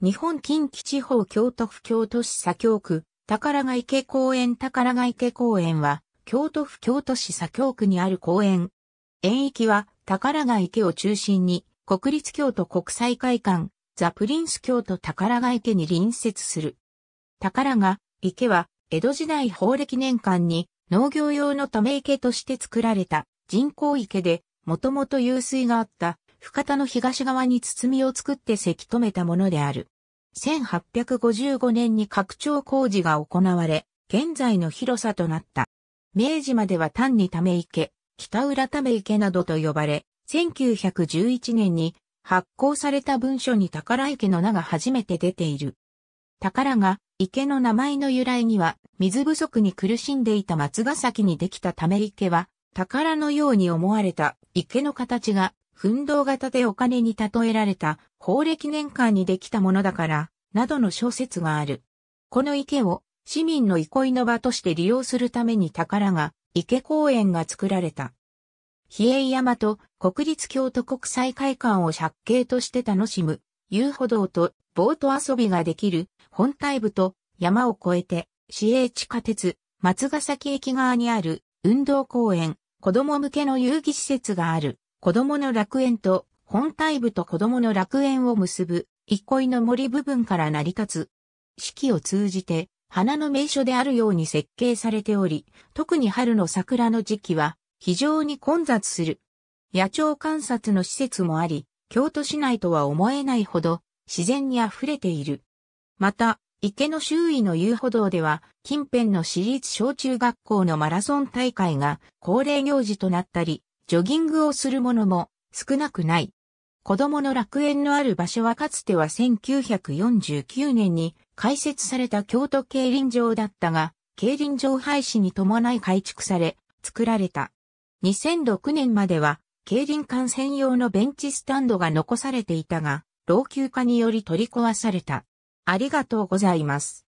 日本近畿地方京都府京都市左京区、宝ヶ池公園宝ヶ池公園は、京都府京都市左京区にある公園。園域は、宝ヶ池を中心に、国立京都国際会館、ザ・プリンス京都宝ヶ池に隣接する。宝ヶ池は、江戸時代法暦年間に、農業用のため池として作られた人工池で、もともと湧水があった深田の東側に包みを作ってせき止めたものである。1855年に拡張工事が行われ、現在の広さとなった。明治までは単にため池、北浦ため池などと呼ばれ、1911年に発行された文書に宝池の名が初めて出ている。宝が池の名前の由来には水不足に苦しんでいた松ヶ崎にできたため池は宝のように思われた池の形が奮闘型でお金に例えられた法暦年間にできたものだから、などの小説がある。この池を市民の憩いの場として利用するために宝が池公園が作られた。比叡山と国立京都国際会館を借景として楽しむ遊歩道とボート遊びができる本体部と山を越えて市営地下鉄松ヶ崎駅側にある運動公園子供向けの遊戯施設がある。子供の楽園と本体部と子供の楽園を結ぶ憩いの森部分から成り立つ。四季を通じて花の名所であるように設計されており、特に春の桜の時期は非常に混雑する。野鳥観察の施設もあり、京都市内とは思えないほど自然に溢れている。また、池の周囲の遊歩道では、近辺の私立小中学校のマラソン大会が恒例行事となったり、ジョギングをする者も少なくない。子供の楽園のある場所はかつては1949年に開設された京都競輪場だったが、競輪場廃止に伴い改築され、作られた。2006年までは、競輪観戦用のベンチスタンドが残されていたが、老朽化により取り壊された。ありがとうございます。